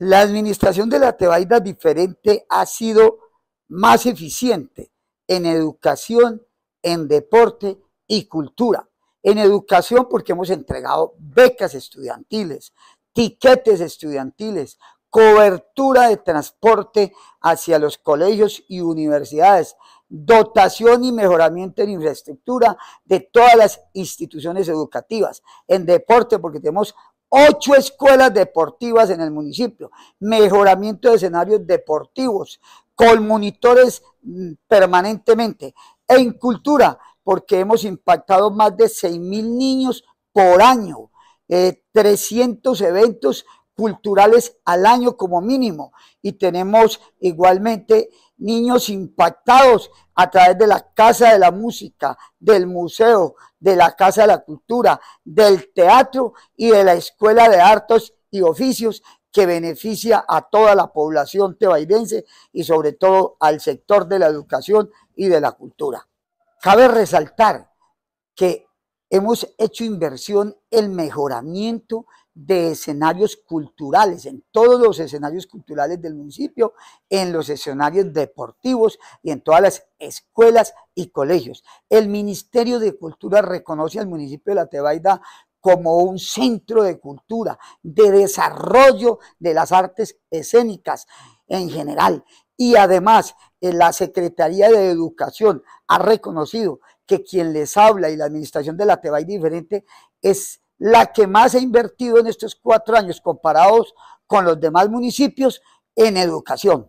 La administración de la tebaida diferente ha sido más eficiente en educación, en deporte y cultura. En educación porque hemos entregado becas estudiantiles, tiquetes estudiantiles, cobertura de transporte hacia los colegios y universidades, dotación y mejoramiento en infraestructura de todas las instituciones educativas, en deporte porque tenemos ocho escuelas deportivas en el municipio, mejoramiento de escenarios deportivos, con monitores mm, permanentemente, en cultura, porque hemos impactado más de 6.000 mil niños por año, 300 eh, eventos culturales al año como mínimo. Y tenemos igualmente niños impactados a través de la Casa de la Música, del Museo, de la Casa de la Cultura, del Teatro y de la Escuela de Artes y Oficios que beneficia a toda la población tebaidense y sobre todo al sector de la educación y de la cultura. Cabe resaltar que hemos hecho inversión en mejoramiento de escenarios culturales, en todos los escenarios culturales del municipio, en los escenarios deportivos y en todas las escuelas y colegios. El Ministerio de Cultura reconoce al municipio de La Tebaida como un centro de cultura, de desarrollo de las artes escénicas en general. Y además, eh, la Secretaría de Educación ha reconocido que quien les habla y la administración de la TEBAI diferente es la que más ha invertido en estos cuatro años comparados con los demás municipios en educación.